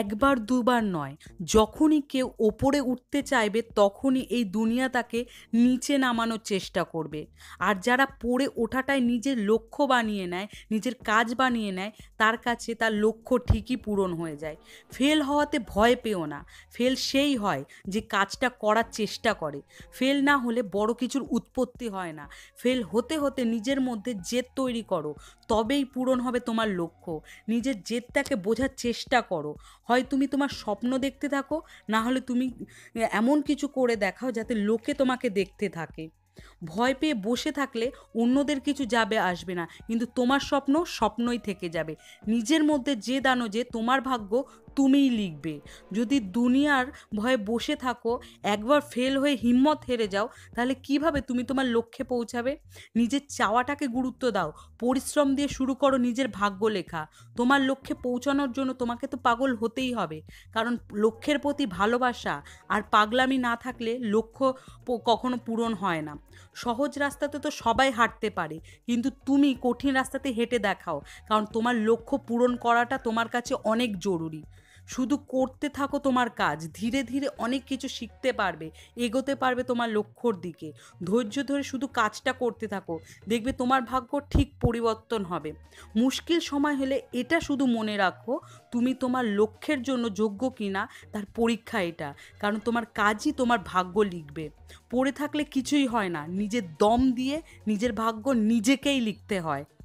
একবার দুবার নয় যখনই কেউ ওপরে উঠতে চাইবে তখনই এই দুনিয়া তাকে নিচে নামানোর চেষ্টা করবে আর যারা পড়ে ওঠাটায় নিজের লক্ষ্য বানিয়ে নেয় নিজের কাজ বানিয়ে নেয় তার কাছে তার লক্ষ্য ঠিকই পূরণ হয়ে যায় ফেল হওয়াতে ভয় পেও না ফেল সেই হয় যে কাজটা করার চেষ্টা করে ফেল না হলে বড় কিছুর উৎপত্তি হয় না ফেল হতে হতে নিজের মধ্যে জেদ তৈরি করো তবেই পূরণ হবে তোমার লক্ষ্য নিজের জেদটাকে বোঝার চেষ্টা করো হয় তুমি তোমার স্বপ্ন দেখতে থাকো না হলে তুমি এমন কিছু করে দেখাও যাতে লোকে তোমাকে দেখতে থাকে ভয় পেয়ে বসে থাকলে অন্যদের কিছু যাবে আসবে না কিন্তু তোমার স্বপ্ন স্বপ্নই থেকে যাবে নিজের মধ্যে যে দানো যে তোমার ভাগ্য তুমিই লিখবে যদি দুনিয়ার ভয়ে বসে থাকো একবার ফেল হয়ে হিম্মত হেরে যাও তাহলে কিভাবে তুমি তোমার লক্ষ্যে পৌঁছাবে নিজের চাওয়াটাকে গুরুত্ব দাও পরিশ্রম দিয়ে শুরু করো নিজের ভাগ্য লেখা তোমার লক্ষ্যে পৌঁছানোর জন্য তোমাকে তো পাগল হতেই হবে কারণ লক্ষ্যের প্রতি ভালোবাসা আর পাগলামি না থাকলে লক্ষ্য কখনো পূরণ হয় না সহজ রাস্তাতে তো সবাই হাঁটতে পারে কিন্তু তুমি কঠিন রাস্তাতে হেঁটে দেখাও কারণ তোমার লক্ষ্য পূরণ করাটা তোমার কাছে অনেক জরুরি শুধু করতে থাকো তোমার কাজ ধীরে ধীরে অনেক কিছু শিখতে পারবে এগোতে পারবে তোমার লক্ষ্যর দিকে ধৈর্য ধরে শুধু কাজটা করতে থাকো দেখবে তোমার ভাগ্য ঠিক পরিবর্তন হবে মুশকিল সময় হলে এটা শুধু মনে রাখো তুমি তোমার লক্ষ্যের জন্য যোগ্য কিনা তার পরীক্ষা এটা কারণ তোমার কাজই তোমার ভাগ্য লিখবে পড়ে থাকলে কিছুই হয় না নিজের দম দিয়ে নিজের ভাগ্য নিজেকেই লিখতে হয়